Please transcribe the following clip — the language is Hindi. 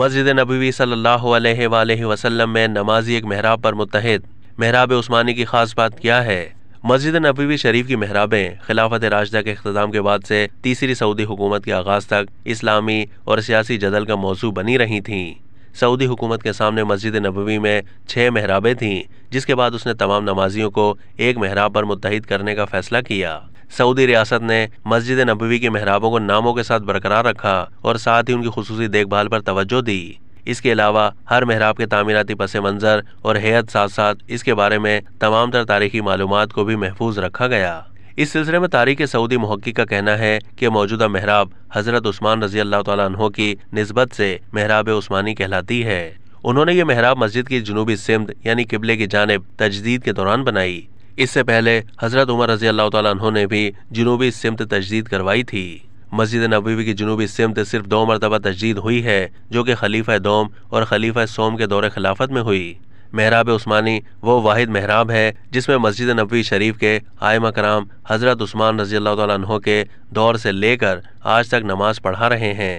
मस्जिद नबी सल्ला वसलम में नमाजी एक महराब पर मुतहद महराब उस्मानी की खास बात क्या है मस्जिद नबीवी शरीफ की महराबें खिलाफत राजदा के अख्ताम के बाद से तीसरी सऊदी हुकूमत के आगाज तक इस्लामी और सियासी जदल का मौजू बनी रही थीं सऊदी हुकूमत के सामने मस्जिद नबी में छः महराबें थीं जिसके बाद उसने तमाम नमाजियों को एक महराब पर मुतहद करने का फैसला किया सऊदी रियासत ने मस्जिद नबवी के मेहराबों को नामों के साथ बरकरार रखा और साथ ही उनकी खसूसी देखभाल पर तवज्जो दी इसके अलावा हर महराब के तामीराती पस मंज़र और हैत साथ साथ इसके बारे में तमाम तर तारीखी मालूम को भी महफूज रखा गया इस सिलसिले में तारीख सऊदी महक्की का कहना है कि मौजूदा महराब हज़रत उस्मान रजी अल्लाह तहो की नस्बत से महराब उस्मानी कहलाती है उन्होंने ये महराब मस्जिद की जनूबी सिमत यानी किबले की जानब तजदीद के दौरान बनाई इससे पहले हजरत उमर रजी अल्लाह तु ने भी जुनूबी सिमत तजदीद करवाई थी मस्जिद नबीबी की जनूबी सिमत सिर्फ दो मरतबा तजदीद हुई है जो कि खलीफा दोम और खलीफा सोम के दौर खिलाफत में हुई महराब उस्मानी वो वाहिद महराब है जिसमें मस्जिद नबी शरीफ के आय कराम हज़रत उस्मान रजी अल्लाह तु के दौर से लेकर आज तक नमाज़ पढ़ा रहे हैं